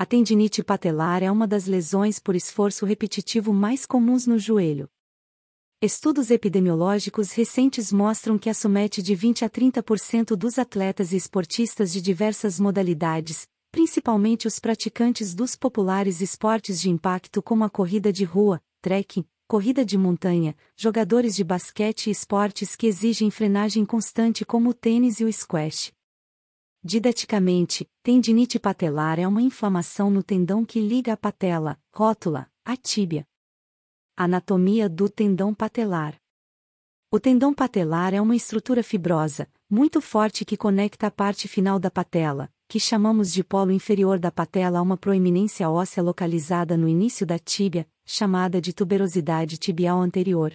A tendinite patelar é uma das lesões por esforço repetitivo mais comuns no joelho. Estudos epidemiológicos recentes mostram que acomete de 20 a 30% dos atletas e esportistas de diversas modalidades, principalmente os praticantes dos populares esportes de impacto como a corrida de rua, trekking, corrida de montanha, jogadores de basquete e esportes que exigem frenagem constante como o tênis e o squash. Didaticamente, tendinite patelar é uma inflamação no tendão que liga a patela, rótula, à tíbia. Anatomia do tendão patelar. O tendão patelar é uma estrutura fibrosa, muito forte que conecta a parte final da patela, que chamamos de polo inferior da patela a uma proeminência óssea localizada no início da tíbia, chamada de tuberosidade tibial anterior.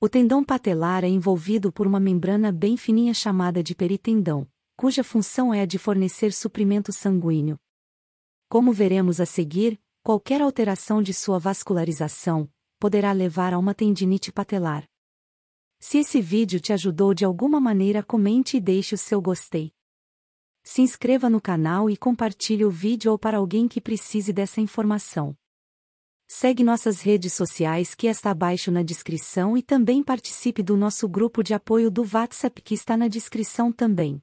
O tendão patelar é envolvido por uma membrana bem fininha chamada de peritendão, cuja função é a de fornecer suprimento sanguíneo. Como veremos a seguir, qualquer alteração de sua vascularização poderá levar a uma tendinite patelar. Se esse vídeo te ajudou de alguma maneira, comente e deixe o seu gostei. Se inscreva no canal e compartilhe o vídeo ou para alguém que precise dessa informação. Segue nossas redes sociais que está abaixo na descrição e também participe do nosso grupo de apoio do WhatsApp que está na descrição também.